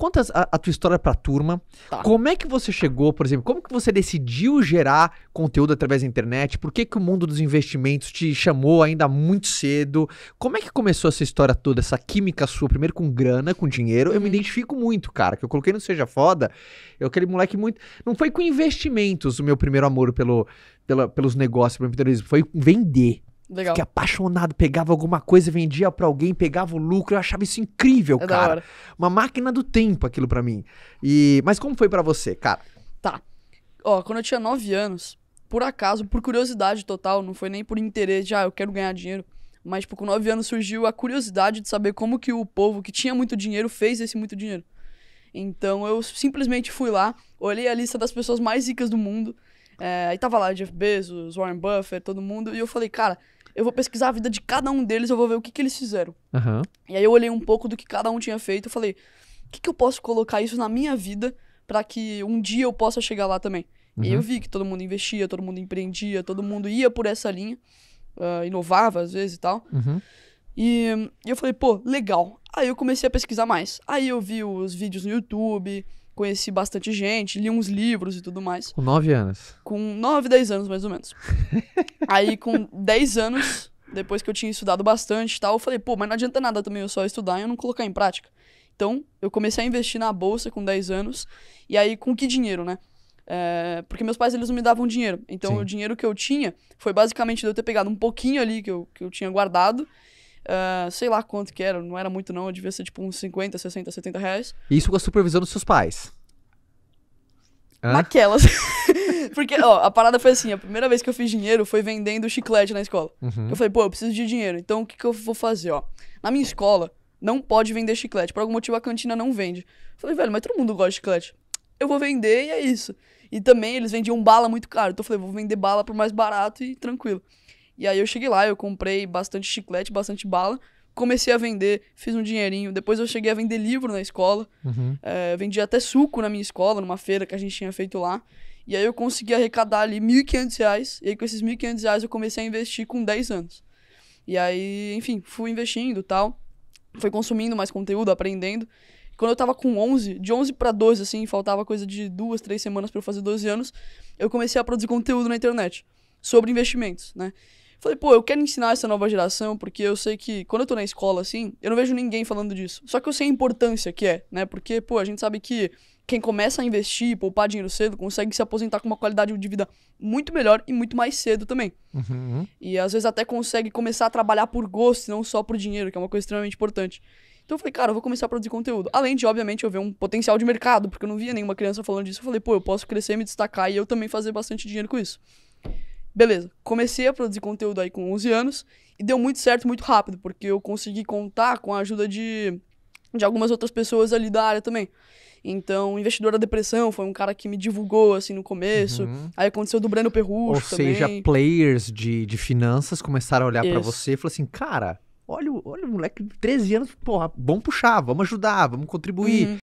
Conta a, a tua história pra turma. Tá. Como é que você chegou, por exemplo, como que você decidiu gerar conteúdo através da internet? Por que, que o mundo dos investimentos te chamou ainda muito cedo? Como é que começou essa história toda, essa química sua, primeiro com grana, com dinheiro? Uhum. Eu me uhum. identifico muito, cara, que eu coloquei no Seja Foda, eu aquele moleque muito... Não foi com investimentos o meu primeiro amor pelo, pela, pelos negócios, pelo empreendedorismo, foi vender. Legal. Fiquei apaixonado, pegava alguma coisa, vendia para alguém, pegava o lucro, eu achava isso incrível, é cara. Uma máquina do tempo aquilo para mim. E mas como foi para você, cara? Tá. Ó, quando eu tinha 9 anos, por acaso, por curiosidade total, não foi nem por interesse, já ah, eu quero ganhar dinheiro, mas tipo, com 9 anos surgiu a curiosidade de saber como que o povo que tinha muito dinheiro fez esse muito dinheiro. Então eu simplesmente fui lá, olhei a lista das pessoas mais ricas do mundo, é, tava lá Jeff Bezos, Warren Buffett, todo mundo, e eu falei, cara, eu vou pesquisar a vida de cada um deles, eu vou ver o que, que eles fizeram. Uhum. E aí eu olhei um pouco do que cada um tinha feito e falei, o que, que eu posso colocar isso na minha vida para que um dia eu possa chegar lá também? Uhum. E eu vi que todo mundo investia, todo mundo empreendia, todo mundo ia por essa linha, uh, inovava às vezes e tal. Uhum. E, e eu falei, pô, legal. Aí eu comecei a pesquisar mais. Aí eu vi os vídeos no YouTube, conheci bastante gente, li uns livros e tudo mais. Com 9 anos? Com 9, 10 anos, mais ou menos. Aí, com 10 anos, depois que eu tinha estudado bastante e tal, eu falei, pô, mas não adianta nada também eu só estudar e eu não colocar em prática. Então, eu comecei a investir na bolsa com 10 anos. E aí, com que dinheiro, né? É, porque meus pais eles não me davam dinheiro. Então, Sim. o dinheiro que eu tinha foi basicamente de eu ter pegado um pouquinho ali que eu, que eu tinha guardado Uh, sei lá quanto que era, não era muito não, devia ser tipo uns 50, 60, 70 reais. E isso com a supervisão dos seus pais? Hã? Naquelas. Porque, ó, a parada foi assim, a primeira vez que eu fiz dinheiro foi vendendo chiclete na escola. Uhum. Eu falei, pô, eu preciso de dinheiro, então o que, que eu vou fazer, ó? Na minha escola, não pode vender chiclete. Por algum motivo, a cantina não vende. Eu falei, velho, mas todo mundo gosta de chiclete. Eu vou vender e é isso. E também eles vendiam bala muito caro. Então eu falei, vou vender bala por mais barato e tranquilo. E aí eu cheguei lá, eu comprei bastante chiclete, bastante bala, comecei a vender, fiz um dinheirinho. Depois eu cheguei a vender livro na escola, uhum. é, vendi até suco na minha escola, numa feira que a gente tinha feito lá. E aí eu consegui arrecadar ali R$ 1.500, e aí com esses R$ 1.500 reais eu comecei a investir com 10 anos. E aí, enfim, fui investindo tal, fui consumindo mais conteúdo, aprendendo. quando eu tava com 11, de 11 para 12, assim, faltava coisa de duas, três semanas para eu fazer 12 anos, eu comecei a produzir conteúdo na internet sobre investimentos, né? Falei, pô, eu quero ensinar essa nova geração, porque eu sei que quando eu tô na escola, assim, eu não vejo ninguém falando disso. Só que eu sei a importância que é, né? Porque, pô, a gente sabe que quem começa a investir, poupar dinheiro cedo, consegue se aposentar com uma qualidade de vida muito melhor e muito mais cedo também. Uhum. E às vezes até consegue começar a trabalhar por gosto, não só por dinheiro, que é uma coisa extremamente importante. Então eu falei, cara, eu vou começar a produzir conteúdo. Além de, obviamente, eu ver um potencial de mercado, porque eu não via nenhuma criança falando disso. Eu falei, pô, eu posso crescer, me destacar e eu também fazer bastante dinheiro com isso. Beleza, comecei a produzir conteúdo aí com 11 anos e deu muito certo muito rápido, porque eu consegui contar com a ajuda de, de algumas outras pessoas ali da área também. Então, o investidor da depressão foi um cara que me divulgou, assim, no começo. Uhum. Aí aconteceu do Breno Perrucho Ou também. seja, players de, de finanças começaram a olhar para você e falaram assim, cara, olha, olha o moleque de 13 anos, porra, bom puxar, vamos ajudar, vamos contribuir. Uhum.